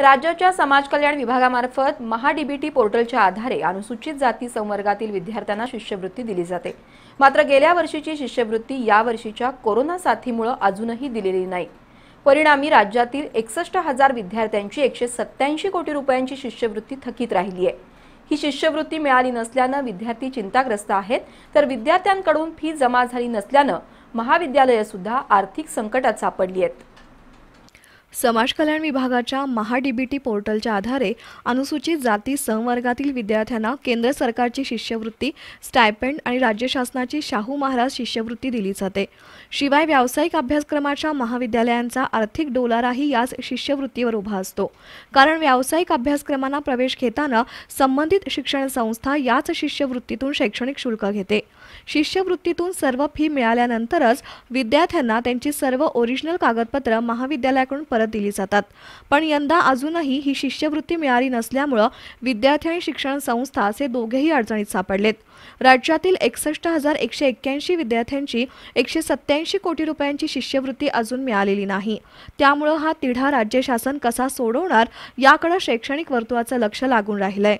राज्याच्या समाज कल्याण विभागामार्फत महाडीबीटी पोर्टलच्या आधारे अनुसूचित जाती संवर्गातील विद्यार्थ्यांना शिष्यवृत्ती दिली जाते मात्र गेल्या वर्षीची शिष्यवृत्ती यावर्षीच्या कोरोना साथीमुळे अजूनही दिलेली नाही परिणामी राज्यातील एकसष्ट हजार विद्यार्थ्यांची एकशे सत्याऐंशी कोटी रुपयांची शिष्यवृत्ती थकीत राहिली आहे ही शिष्यवृत्ती मिळाली नसल्यानं विद्यार्थी चिंताग्रस्त आहेत तर विद्यार्थ्यांकडून फी जमा झाली नसल्यानं महाविद्यालयं सुद्धा आर्थिक संकटात सापडली आहेत समाज कल्याण विभागाच्या महाडीबीटी पोर्टलच्या आधारे अनुसूचित जाती संवर्गातील विद्यार्थ्यांना केंद्र सरकारची शिष्यवृत्ती स्टायपेंड आणि राज्य शासनाची शाहू महाराज शिष्यवृत्ती दिली जाते शिवाय व्यावसायिक अभ्यासक्रमाच्या महाविद्यालयांचा आर्थिक डोलाराही याच शिष्यवृत्तीवर उभा असतो कारण व्यावसायिक अभ्यासक्रमांना प्रवेश घेताना संबंधित शिक्षण संस्था याच शिष्यवृत्तीतून शैक्षणिक शुल्क घेते शिष्यवृत्तीतून सर्व फी मिळाल्यानंतरच विद्यार्थ्यांना त्यांची सर्व ओरिजिनल कागदपत्र महाविद्यालयाकडून परत दिली जातात पण यंदा अजूनही ही शिष्यवृत्ती मिळाली नसल्यामुळं विद्यार्थी आणि शिक्षण संस्था असे दोघेही अडचणीत सापडलेत राज्यातील एकसष्ट हजार एकशे एक्क्याऐंशी विद्यार्थ्यांची एकशे सत्त्याऐंशी कोटी रुपयांची शिष्यवृत्ती अजून मिळालेली नाही त्यामुळं हा तिढा राज्य शासन कसा सोडवणार याकडे शैक्षणिक वर्तुळाचं लक्ष लागून राहिलंय